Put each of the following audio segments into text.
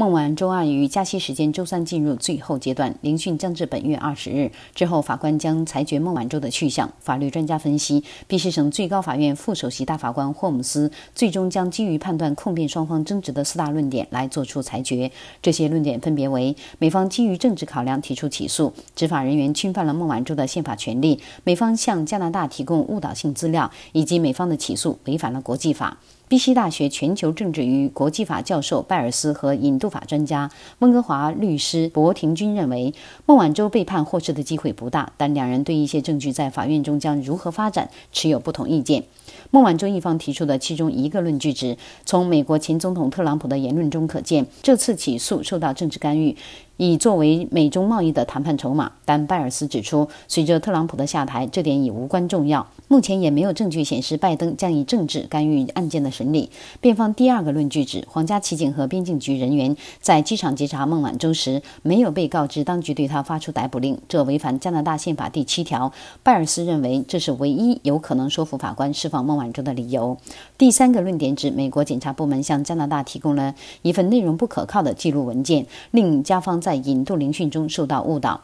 孟晚舟案于加息时间周三进入最后阶段，聆讯将至本月二十日之后，法官将裁决孟晚舟的去向。法律专家分析，必列省最高法院副首席大法官霍姆斯最终将基于判断控辩双方争执的四大论点来作出裁决。这些论点分别为：美方基于政治考量提出起诉，执法人员侵犯了孟晚舟的宪法权利；美方向加拿大提供误导性资料，以及美方的起诉违反了国际法。宾夕大学全球政治与国际法教授拜尔斯和引渡。法专家温哥华律师博廷军认为，孟晚舟被判获释的机会不大，但两人对一些证据在法院中将如何发展持有不同意见。孟晚舟一方提出的其中一个论据指，从美国前总统特朗普的言论中可见，这次起诉受到政治干预。以作为美中贸易的谈判筹码，但拜尔斯指出，随着特朗普的下台，这点已无关重要。目前也没有证据显示拜登将以政治干预案件的审理。辩方第二个论据指，皇家骑警和边境局人员在机场截查孟晚舟时，没有被告知当局对他发出逮捕令，这违反加拿大宪法第七条。拜尔斯认为，这是唯一有可能说服法官释放孟晚舟的理由。第三个论点指，美国检察部门向加拿大提供了一份内容不可靠的记录文件，令加方在。在引渡聆讯中受到误导。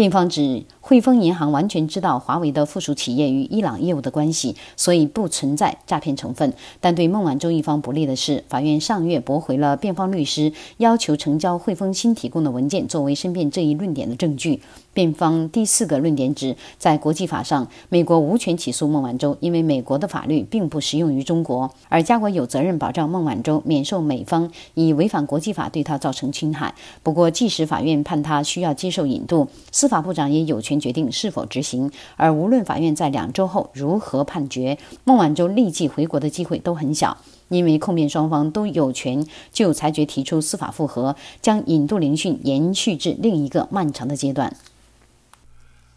辩方指，汇丰银行完全知道华为的附属企业与伊朗业务的关系，所以不存在诈骗成分。但对孟晚舟一方不利的是，法院上月驳回了辩方律师要求呈交汇丰新提供的文件作为申辩这一论点的证据。辩方第四个论点指，在国际法上，美国无权起诉孟晚舟，因为美国的法律并不适用于中国，而家国有责任保障孟晚舟免受美方以违反国际法对他造成侵害。不过，即使法院判他需要接受引渡，司法部长也有权决定是否执行，而无论法院在两周后如何判决，孟晚舟立即回国的机会都很小，因为控辩双方都有权就裁决提出司法复核，将引渡聆讯延续至另一个漫长的阶段。